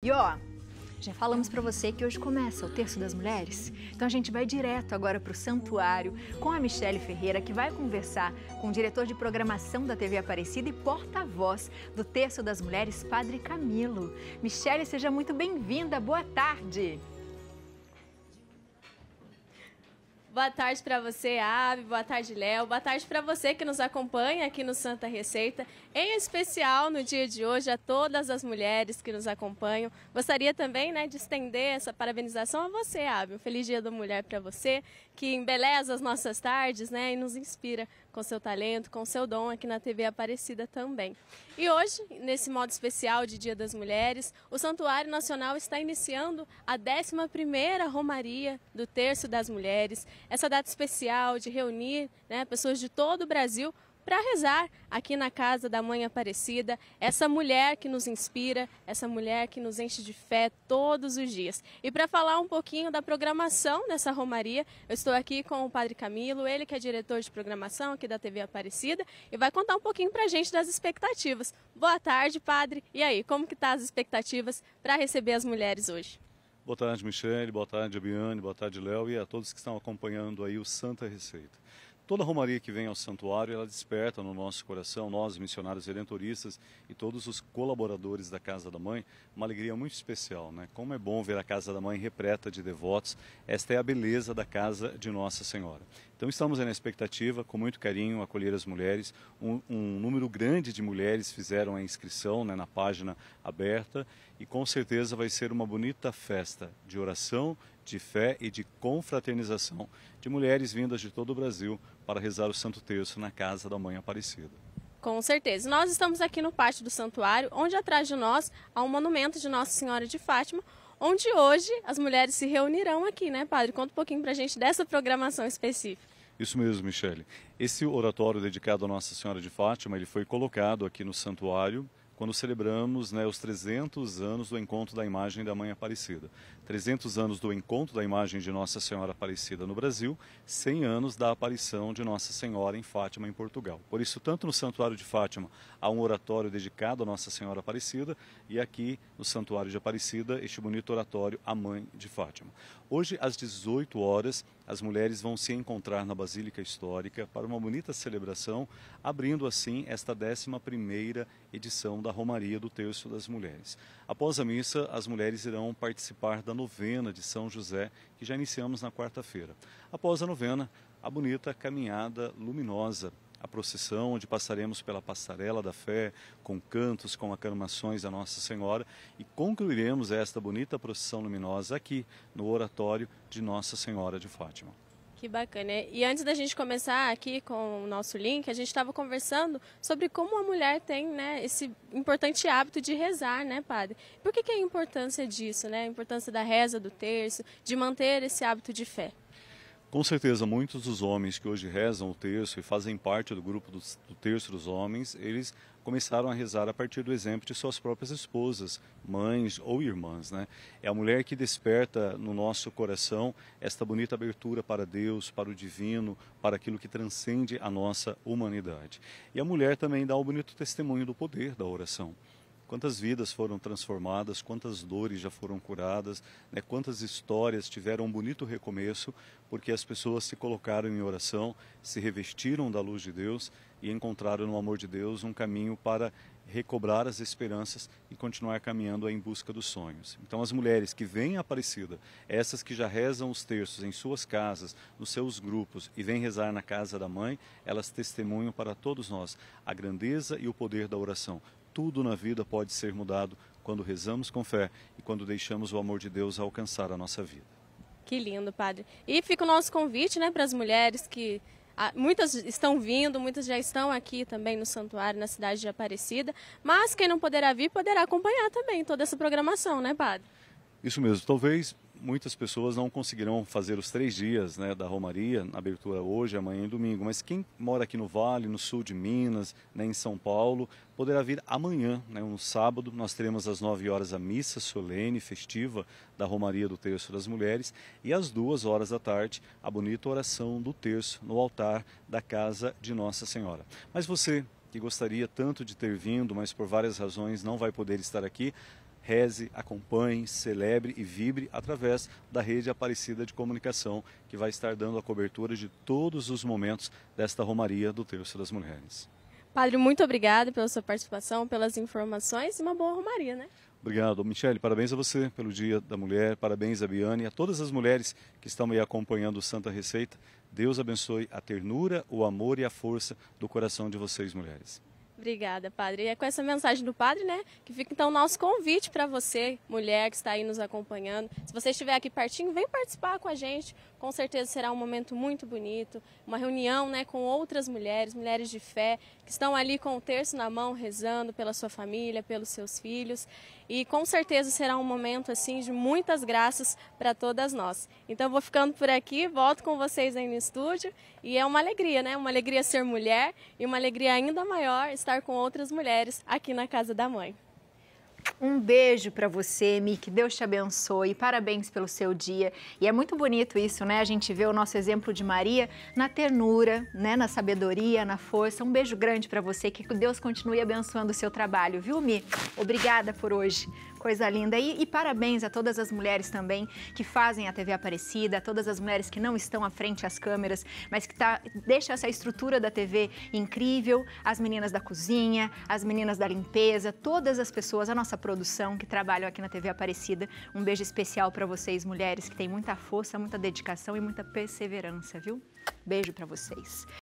E ó, já falamos para você que hoje começa o Terço das Mulheres. Então a gente vai direto agora para o Santuário com a Michele Ferreira, que vai conversar com o diretor de programação da TV Aparecida e porta-voz do Terço das Mulheres, Padre Camilo. Michele, seja muito bem-vinda. Boa tarde. Boa tarde para você, Abi. Boa tarde, Léo. Boa tarde para você que nos acompanha aqui no Santa Receita. Em especial no dia de hoje a todas as mulheres que nos acompanham. Gostaria também, né, de estender essa parabenização a você, Abi. Um feliz Dia da Mulher para você, que embeleza as nossas tardes, né, e nos inspira com seu talento, com seu dom aqui na TV Aparecida também. E hoje, nesse modo especial de Dia das Mulheres, o Santuário Nacional está iniciando a 11ª Romaria do Terço das Mulheres, essa data especial de reunir né, pessoas de todo o Brasil para rezar aqui na casa da Mãe Aparecida, essa mulher que nos inspira, essa mulher que nos enche de fé todos os dias. E para falar um pouquinho da programação dessa romaria, eu estou aqui com o Padre Camilo, ele que é diretor de programação aqui da TV Aparecida, e vai contar um pouquinho para a gente das expectativas. Boa tarde, Padre. E aí, como que tá as expectativas para receber as mulheres hoje? Boa tarde, Michele. Boa tarde, Abiane. Boa tarde, Léo. E a todos que estão acompanhando aí o Santa Receita. Toda romaria que vem ao santuário, ela desperta no nosso coração, nós missionários redentoristas e todos os colaboradores da Casa da Mãe, uma alegria muito especial, né? Como é bom ver a Casa da Mãe repleta de devotos. Esta é a beleza da casa de Nossa Senhora. Então estamos na expectativa, com muito carinho, acolher as mulheres. Um, um número grande de mulheres fizeram a inscrição né, na página aberta e com certeza vai ser uma bonita festa de oração de fé e de confraternização de mulheres vindas de todo o Brasil para rezar o Santo Terço na casa da Mãe Aparecida. Com certeza. Nós estamos aqui no pátio do santuário, onde atrás de nós há um monumento de Nossa Senhora de Fátima, onde hoje as mulheres se reunirão aqui, né, padre? Conta um pouquinho para a gente dessa programação específica. Isso mesmo, Michele. Esse oratório dedicado a Nossa Senhora de Fátima, ele foi colocado aqui no santuário quando celebramos né, os 300 anos do encontro da imagem da Mãe Aparecida. 300 anos do encontro da imagem de Nossa Senhora Aparecida no Brasil, 100 anos da aparição de Nossa Senhora em Fátima, em Portugal. Por isso, tanto no Santuário de Fátima há um oratório dedicado a Nossa Senhora Aparecida e aqui no Santuário de Aparecida, este bonito oratório, a Mãe de Fátima. Hoje, às 18 horas, as mulheres vão se encontrar na Basílica Histórica para uma bonita celebração, abrindo assim esta 11ª edição da Romaria do Terço das Mulheres. Após a missa, as mulheres irão participar da novena de São José, que já iniciamos na quarta-feira. Após a novena, a bonita caminhada luminosa a procissão, onde passaremos pela passarela da fé, com cantos, com aclamações da Nossa Senhora e concluiremos esta bonita procissão luminosa aqui no oratório de Nossa Senhora de Fátima. Que bacana. Né? E antes da gente começar aqui com o nosso link, a gente estava conversando sobre como a mulher tem né, esse importante hábito de rezar, né, padre? Por que, que é a importância disso, né? A importância da reza, do terço, de manter esse hábito de fé? Com certeza, muitos dos homens que hoje rezam o terço e fazem parte do grupo do, do terço dos homens, eles começaram a rezar a partir do exemplo de suas próprias esposas, mães ou irmãs. Né? É a mulher que desperta no nosso coração esta bonita abertura para Deus, para o divino, para aquilo que transcende a nossa humanidade. E a mulher também dá o um bonito testemunho do poder da oração quantas vidas foram transformadas, quantas dores já foram curadas, né, quantas histórias tiveram um bonito recomeço, porque as pessoas se colocaram em oração, se revestiram da luz de Deus e encontraram no amor de Deus um caminho para recobrar as esperanças e continuar caminhando em busca dos sonhos. Então, as mulheres que vêm à Aparecida, essas que já rezam os terços em suas casas, nos seus grupos e vêm rezar na casa da mãe, elas testemunham para todos nós a grandeza e o poder da oração, tudo na vida pode ser mudado quando rezamos com fé e quando deixamos o amor de Deus alcançar a nossa vida. Que lindo, padre. E fica o nosso convite né, para as mulheres que ah, muitas estão vindo, muitas já estão aqui também no santuário, na cidade de Aparecida, mas quem não poderá vir poderá acompanhar também toda essa programação, né, padre? Isso mesmo, talvez muitas pessoas não conseguirão fazer os três dias né, da Romaria, na abertura hoje, amanhã e domingo. Mas quem mora aqui no Vale, no sul de Minas, né, em São Paulo, poderá vir amanhã, né, no um sábado. Nós teremos às 9 horas a missa solene, festiva da Romaria do Terço das Mulheres. E às 2 horas da tarde, a bonita oração do Terço no altar da casa de Nossa Senhora. Mas você que gostaria tanto de ter vindo, mas por várias razões não vai poder estar aqui, reze, acompanhe, celebre e vibre através da rede Aparecida de Comunicação, que vai estar dando a cobertura de todos os momentos desta Romaria do Terço das Mulheres. Padre, muito obrigado pela sua participação, pelas informações e uma boa Romaria, né? Obrigado. Michele, parabéns a você pelo Dia da Mulher, parabéns a Biane e a todas as mulheres que estão aí acompanhando Santa Receita. Deus abençoe a ternura, o amor e a força do coração de vocês, mulheres. Obrigada, padre. E é com essa mensagem do padre, né, que fica então o nosso convite para você, mulher que está aí nos acompanhando. Se você estiver aqui pertinho, vem participar com a gente. Com certeza será um momento muito bonito, uma reunião, né, com outras mulheres, mulheres de fé, que estão ali com o terço na mão, rezando pela sua família, pelos seus filhos. E com certeza será um momento assim de muitas graças para todas nós. Então vou ficando por aqui, volto com vocês aí no estúdio e é uma alegria, né? Uma alegria ser mulher e uma alegria ainda maior estar estar com outras mulheres aqui na casa da mãe. Um beijo para você, Mi, que Deus te abençoe. Parabéns pelo seu dia. E é muito bonito isso, né? A gente vê o nosso exemplo de Maria na ternura, né, na sabedoria, na força. Um beijo grande para você, que Deus continue abençoando o seu trabalho, viu, Mi? Obrigada por hoje coisa linda. E, e, parabéns a todas as mulheres também que fazem a TV Aparecida, a todas as mulheres que não estão à frente às câmeras, mas que tá, deixa essa estrutura da TV incrível, as meninas da cozinha, as meninas da limpeza, todas as pessoas, a nossa produção que trabalham aqui na TV Aparecida. Um beijo especial para vocês, mulheres, que têm muita força, muita dedicação e muita perseverança, viu? Beijo para vocês.